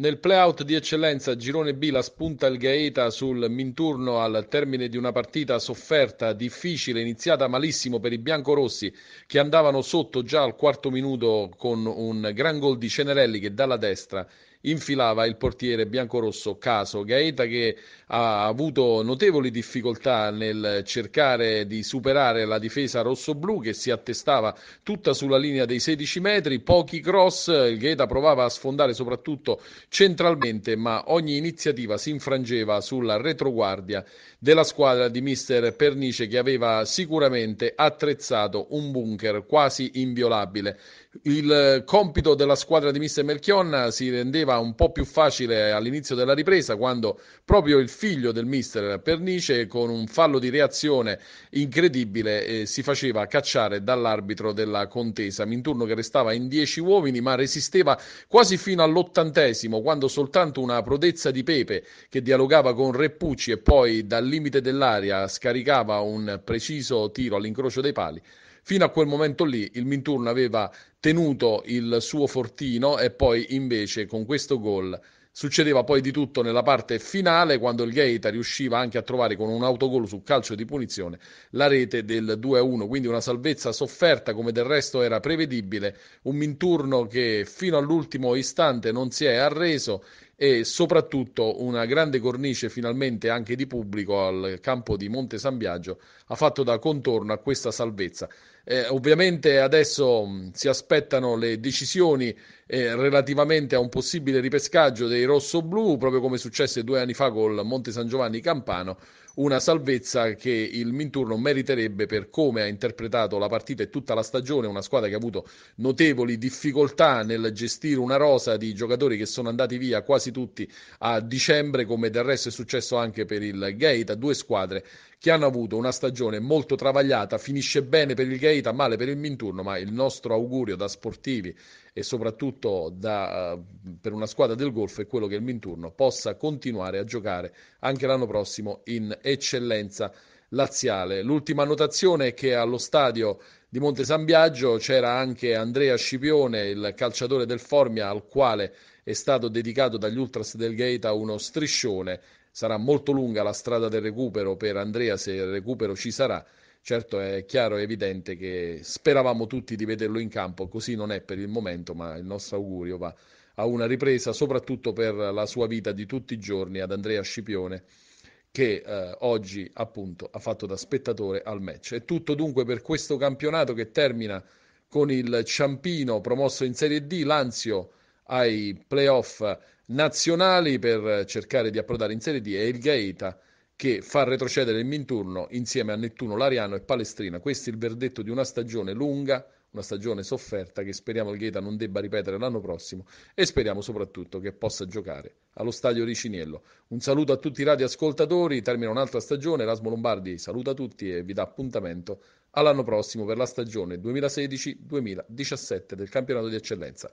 Nel play-out di eccellenza Girone B la spunta il Gaeta sul minturno al termine di una partita sofferta, difficile, iniziata malissimo per i biancorossi che andavano sotto già al quarto minuto con un gran gol di Cenerelli che dalla destra infilava il portiere biancorosso Caso. Gaeta che ha avuto notevoli difficoltà nel cercare di superare la difesa rossoblu che si attestava tutta sulla linea dei 16 metri, pochi cross, il Gaeta provava a sfondare soprattutto centralmente, ma ogni iniziativa si infrangeva sulla retroguardia della squadra di mister Pernice che aveva sicuramente attrezzato un bunker quasi inviolabile. Il compito della squadra di mister Melchionna si rendeva faceva un po' più facile all'inizio della ripresa quando proprio il figlio del mister Pernice con un fallo di reazione incredibile eh, si faceva cacciare dall'arbitro della contesa Minturno che restava in 10 uomini ma resisteva quasi fino all'ottantesimo quando soltanto una prodezza di Pepe che dialogava con Reppucci e poi dal limite dell'aria scaricava un preciso tiro all'incrocio dei pali fino a quel momento lì il Minturno aveva tenuto il suo fortino e poi invece con questo gol succedeva poi di tutto nella parte finale quando il Gaeta riusciva anche a trovare con un autogol su calcio di punizione la rete del 2-1, quindi una salvezza sofferta come del resto era prevedibile, un Minturno che fino all'ultimo istante non si è arreso, e soprattutto una grande cornice finalmente anche di pubblico al campo di Monte San Biagio ha fatto da contorno a questa salvezza. Eh, ovviamente adesso mh, si aspettano le decisioni eh, relativamente a un possibile ripescaggio dei rosso-blu, proprio come successe due anni fa col Monte San Giovanni Campano, una salvezza che il Minturno meriterebbe per come ha interpretato la partita e tutta la stagione, una squadra che ha avuto notevoli difficoltà nel gestire una rosa di giocatori che sono andati via quasi tutti a dicembre, come del resto è successo anche per il Gaeta, due squadre che hanno avuto una stagione molto travagliata, finisce bene per il Gaeta, male per il Minturno, ma il nostro augurio da sportivi e soprattutto da, eh, per una squadra del golf è quello che il Minturno possa continuare a giocare anche l'anno prossimo in eccellenza laziale. L'ultima notazione è che allo stadio di Monte San Biagio c'era anche Andrea Scipione, il calciatore del Formia, al quale è stato dedicato dagli Ultras del Gaeta uno striscione. Sarà molto lunga la strada del recupero per Andrea se il recupero ci sarà Certo è chiaro e evidente che speravamo tutti di vederlo in campo, così non è per il momento, ma il nostro augurio va a una ripresa, soprattutto per la sua vita di tutti i giorni ad Andrea Scipione, che eh, oggi appunto ha fatto da spettatore al match. È tutto dunque per questo campionato che termina con il Ciampino promosso in Serie D, Lanzio ai playoff nazionali per cercare di approdare in Serie D e il Gaeta che fa retrocedere il Minturno insieme a Nettuno, Lariano e Palestrina. Questo è il verdetto di una stagione lunga, una stagione sofferta che speriamo il Gheta non debba ripetere l'anno prossimo e speriamo soprattutto che possa giocare allo stadio Riciniello. Un saluto a tutti i radioascoltatori, termina un'altra stagione, Erasmo Lombardi saluta tutti e vi dà appuntamento all'anno prossimo per la stagione 2016-2017 del campionato di eccellenza.